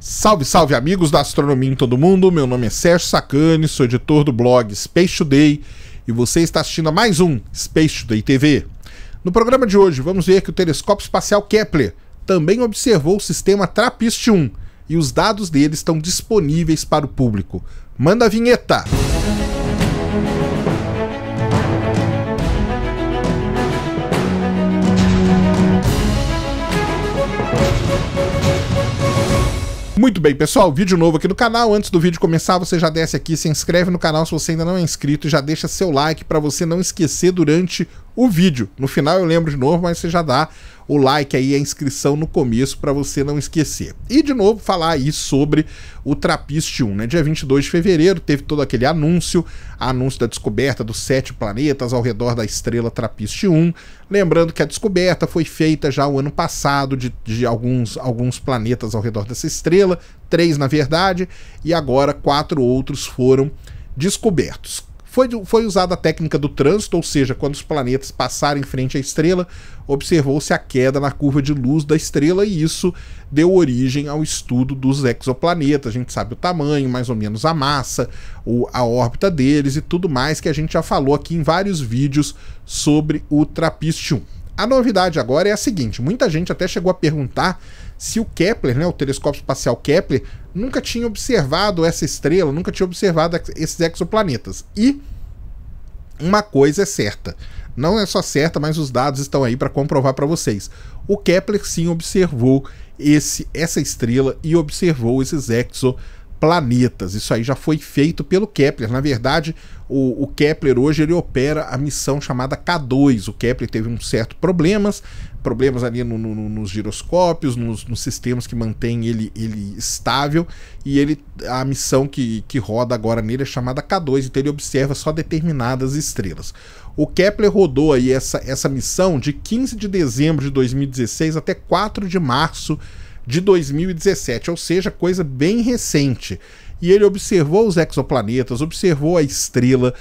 Salve, salve amigos da astronomia em todo mundo. Meu nome é Sérgio Sacani, sou editor do blog Space Today e você está assistindo a mais um Space Today TV. No programa de hoje, vamos ver que o telescópio espacial Kepler também observou o sistema TRAPPIST-1 e os dados dele estão disponíveis para o público. Manda a vinheta. Música Muito bem, pessoal, vídeo novo aqui no canal. Antes do vídeo começar, você já desce aqui, se inscreve no canal se você ainda não é inscrito e já deixa seu like para você não esquecer durante o vídeo. No final eu lembro de novo, mas você já dá o like aí, a inscrição no começo para você não esquecer. E de novo falar aí sobre o Trapiste 1, né? Dia 22 de fevereiro teve todo aquele anúncio, anúncio da descoberta dos sete planetas ao redor da estrela Trapiste 1. Lembrando que a descoberta foi feita já o ano passado de, de alguns, alguns planetas ao redor dessa estrela, três na verdade, e agora quatro outros foram descobertos. Foi, foi usada a técnica do trânsito, ou seja, quando os planetas passaram em frente à estrela, observou-se a queda na curva de luz da estrela e isso deu origem ao estudo dos exoplanetas. A gente sabe o tamanho, mais ou menos a massa, a órbita deles e tudo mais que a gente já falou aqui em vários vídeos sobre o TRAPPIST 1. A novidade agora é a seguinte: muita gente até chegou a perguntar se o Kepler, né, o telescópio espacial Kepler, nunca tinha observado essa estrela, nunca tinha observado esses exoplanetas. E uma coisa é certa, não é só certa, mas os dados estão aí para comprovar para vocês. O Kepler sim observou esse, essa estrela e observou esses exoplanetas planetas. Isso aí já foi feito pelo Kepler. Na verdade, o, o, Kepler hoje ele opera a missão chamada K2. O Kepler teve um certo problemas, problemas ali no, no, nos giroscópios, nos, nos, sistemas que mantém ele, ele estável, e ele a missão que, que roda agora nele é chamada K2, então ele observa só determinadas estrelas. O Kepler rodou aí essa, essa missão de 15 de dezembro de 2016 até 4 de março de de 2017, ou seja, coisa bem recente. E ele observou os exoplanetas, observou a estrela.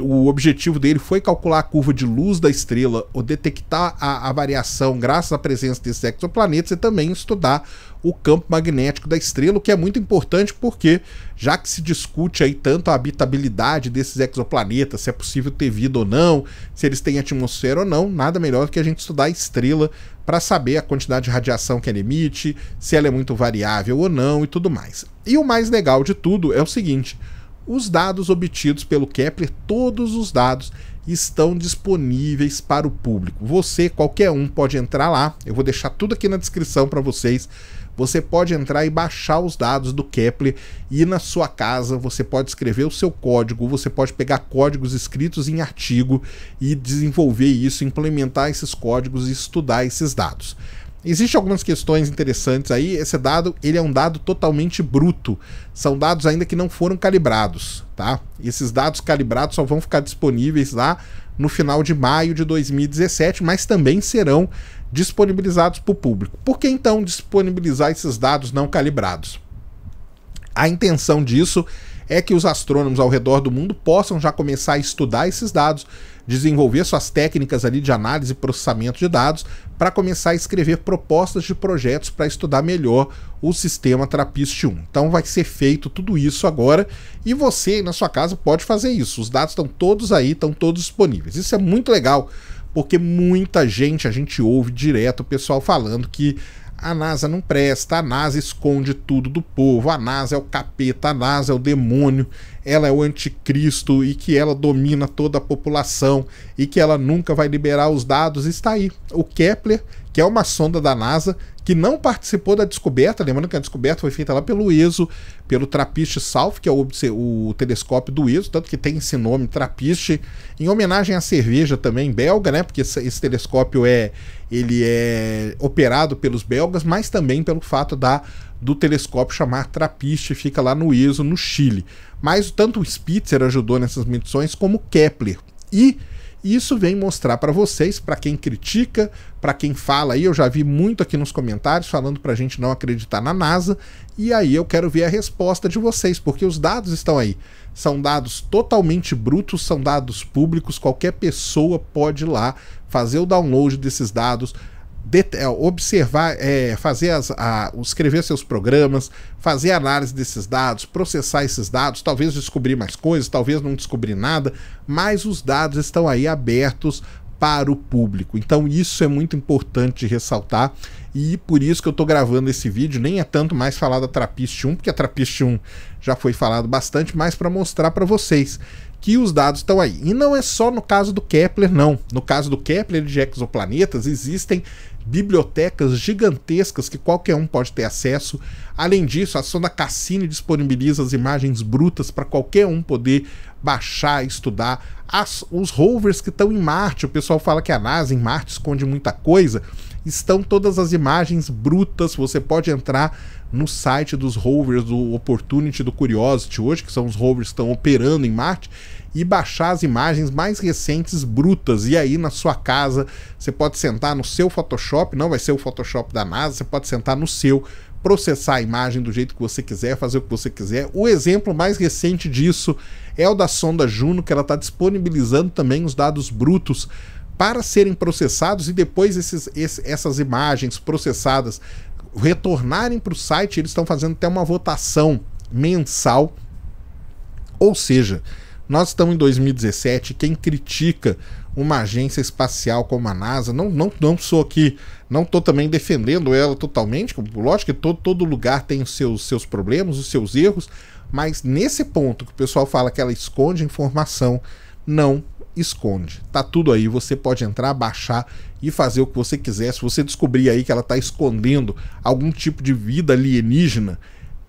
O objetivo dele foi calcular a curva de luz da estrela, ou detectar a, a variação graças à presença desses exoplanetas e também estudar o campo magnético da estrela, o que é muito importante porque, já que se discute aí tanto a habitabilidade desses exoplanetas, se é possível ter vida ou não, se eles têm atmosfera ou não, nada melhor do que a gente estudar a estrela para saber a quantidade de radiação que ela emite, se ela é muito variável ou não e tudo mais. E o mais legal de tudo é o seguinte: os dados obtidos pelo Kepler, todos os dados estão disponíveis para o público. Você, qualquer um, pode entrar lá. Eu vou deixar tudo aqui na descrição para vocês. Você pode entrar e baixar os dados do Kepler e na sua casa você pode escrever o seu código, você pode pegar códigos escritos em artigo e desenvolver isso, implementar esses códigos e estudar esses dados. Existem algumas questões interessantes aí. Esse dado, ele é um dado totalmente bruto. São dados ainda que não foram calibrados, tá? E esses dados calibrados só vão ficar disponíveis lá no final de maio de 2017, mas também serão disponibilizados para o público. Por que então disponibilizar esses dados não calibrados? A intenção disso é é que os astrônomos ao redor do mundo possam já começar a estudar esses dados, desenvolver suas técnicas ali de análise e processamento de dados para começar a escrever propostas de projetos para estudar melhor o sistema TRAPPIST-1. Então vai ser feito tudo isso agora e você na sua casa pode fazer isso. Os dados estão todos aí, estão todos disponíveis. Isso é muito legal porque muita gente, a gente ouve direto o pessoal falando que a NASA não presta, a NASA esconde tudo do povo, a NASA é o capeta, a NASA é o demônio, ela é o anticristo e que ela domina toda a população e que ela nunca vai liberar os dados. Está aí. O Kepler, que é uma sonda da NASA, que não participou da descoberta, lembrando que a descoberta foi feita lá pelo ESO, pelo TRAPPIST-SALF, que é o, o, telescópio do ESO, tanto que tem esse nome, TRAPPIST, em homenagem à cerveja também belga, né? Porque esse, esse telescópio é ele é operado pelos belgas, mas também pelo fato da do telescópio chamar Trappist, fica lá no ESO, no Chile. Mas tanto o Spitzer ajudou nessas medições como Kepler. E isso vem mostrar para vocês, para quem critica, para quem fala aí, eu já vi muito aqui nos comentários falando para a gente não acreditar na NASA, e aí eu quero ver a resposta de vocês, porque os dados estão aí. São dados totalmente brutos, são dados públicos, qualquer pessoa pode ir lá fazer o download desses dados, é, observar, é, fazer as, a, escrever seus programas, fazer análise desses dados, processar esses dados, talvez descobrir mais coisas, talvez não descobrir nada, mas os dados estão aí abertos para o público. Então isso é muito importante ressaltar e por isso que eu estou gravando esse vídeo, nem é tanto mais falar da Trapiste 1, porque a Trapiste 1 já foi falado bastante, mas para mostrar para vocês que os dados estão aí. E não é só no caso do Kepler, não. No caso do Kepler e de exoplanetas, existem bibliotecas gigantescas que qualquer um pode ter acesso. Além disso, a Sonda Cassini disponibiliza as imagens brutas para qualquer um poder baixar, estudar. As, os rovers que estão em Marte, o pessoal fala que a NASA em Marte esconde muita coisa, estão todas as imagens brutas. Você pode entrar no site dos rovers do Opportunity do Curiosity hoje, que são os rovers que estão operando em Marte, e baixar as imagens mais recentes brutas. E aí na sua casa você pode sentar no seu Photoshop, não vai ser o Photoshop da NASA, você pode sentar no seu, processar a imagem do jeito que você quiser, fazer o que você quiser. O exemplo mais recente disso é o da sonda Juno, que ela está disponibilizando também os dados brutos para serem processados e depois esses, esses, essas imagens processadas retornarem para o site, eles estão fazendo até uma votação mensal. Ou seja, nós estamos em 2017, quem critica uma agência espacial como a NASA, não, não, não sou aqui, não estou também defendendo ela totalmente, lógico que todo, todo lugar tem os seus, seus problemas, os seus erros, mas nesse ponto que o pessoal fala que ela esconde informação, não esconde. Tá tudo aí, você pode entrar, baixar e fazer o que você quiser. Se você descobrir aí que ela está escondendo algum tipo de vida alienígena,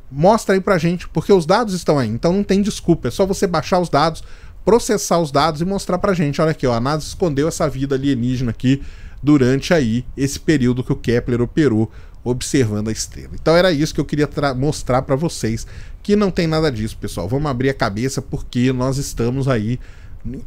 mostra aí pra gente, porque os dados estão aí. Então não tem desculpa, é só você baixar os dados, processar os dados e mostrar pra gente. Olha aqui, ó, a NASA escondeu essa vida alienígena aqui durante aí esse período que o Kepler operou observando a estrela. Então era isso que eu queria mostrar para vocês, que não tem nada disso, pessoal. Vamos abrir a cabeça porque nós estamos aí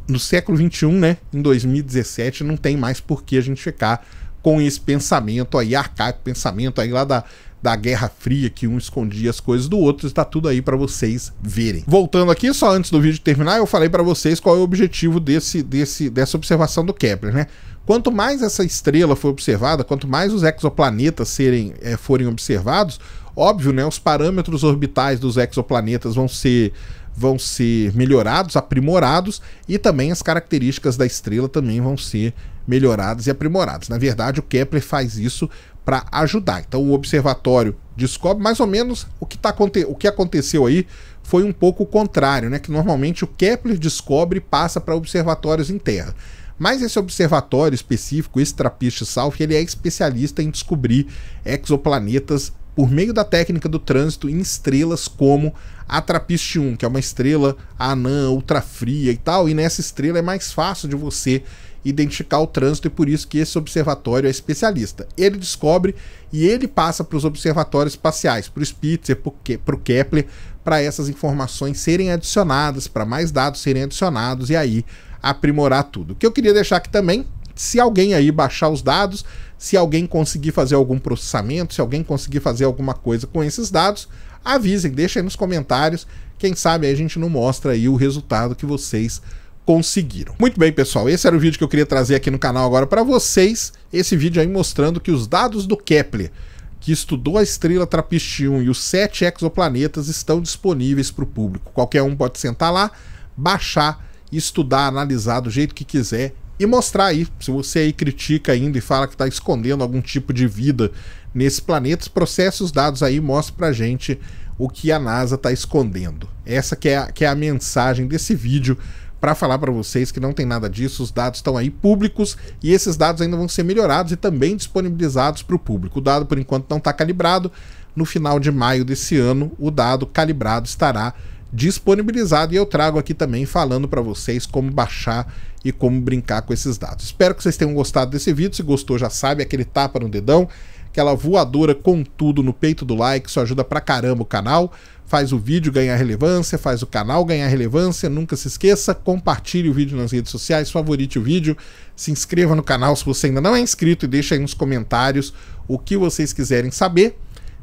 no século XXI, né, em 2017, não tem mais por que a gente ficar com esse pensamento aí, arcaico pensamento aí lá da, da Guerra Fria, que um escondia as coisas do outro, está tudo aí para vocês verem. Voltando aqui, só antes do vídeo terminar, eu falei para vocês qual é o objetivo desse, desse, dessa observação do Kepler, né? Quanto mais essa estrela for observada, quanto mais os exoplanetas serem, é, forem observados, óbvio, né, os parâmetros orbitais dos exoplanetas vão ser vão ser melhorados, aprimorados e também as características da estrela também vão ser melhoradas e aprimoradas. Na verdade, o Kepler faz isso para ajudar. Então, o observatório descobre mais ou menos o que, tá, o que aconteceu aí foi um pouco o contrário, né? Que normalmente o Kepler descobre e passa para observatórios em Terra. Mas esse observatório específico, esse Trapiche South, ele é especialista em descobrir exoplanetas por meio da técnica do trânsito em estrelas como a Trapiste 1, que é uma estrela anã, ultrafria e tal, e nessa estrela é mais fácil de você identificar o trânsito e por isso que esse observatório é especialista. Ele descobre e ele passa para os observatórios espaciais, para o Spitzer, para o Kepler, para essas informações serem adicionadas, para mais dados serem adicionados e aí aprimorar tudo. O que eu queria deixar aqui também se alguém aí baixar os dados, se alguém conseguir fazer algum processamento, se alguém conseguir fazer alguma coisa com esses dados, avisem, deixem nos comentários. Quem sabe a gente não mostra aí o resultado que vocês conseguiram. Muito bem, pessoal, esse era o vídeo que eu queria trazer aqui no canal agora para vocês. Esse vídeo aí mostrando que os dados do Kepler, que estudou a estrela Trappist 1 e os sete exoplanetas estão disponíveis para o público. Qualquer um pode sentar lá, baixar, estudar, analisar do jeito que quiser e mostrar aí, se você aí critica ainda e fala que está escondendo algum tipo de vida nesse planeta, processe os dados aí, mostre para gente o que a NASA está escondendo. Essa que é, a, que é a mensagem desse vídeo para falar para vocês que não tem nada disso, os dados estão aí públicos e esses dados ainda vão ser melhorados e também disponibilizados para o público. O dado por enquanto não está calibrado. No final de maio desse ano, o dado calibrado estará disponibilizado e eu trago aqui também falando para vocês como baixar e como brincar com esses dados. Espero que vocês tenham gostado desse vídeo. Se gostou, já sabe, aquele tapa no dedão, aquela voadora com tudo no peito do like, isso ajuda pra caramba o canal. Faz o vídeo ganhar relevância, faz o canal ganhar relevância. Nunca se esqueça, compartilhe o vídeo nas redes sociais, favorite o vídeo, se inscreva no canal se você ainda não é inscrito e deixa aí nos comentários o que vocês quiserem saber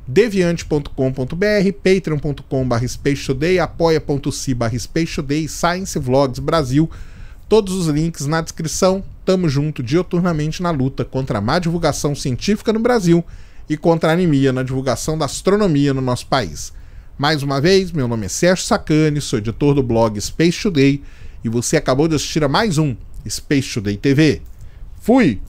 deviante.com.br, patreon.com.br spacetoday, apoia.se barra spacetoday, Science Vlogs Brasil. Todos os links na descrição. Tamo junto dioturnamente na luta contra a má divulgação científica no Brasil e contra a anemia na divulgação da astronomia no nosso país. Mais uma vez, meu nome é Sérgio Sacani, sou editor do blog Space Today e você acabou de assistir a mais um Space Today TV. Fui!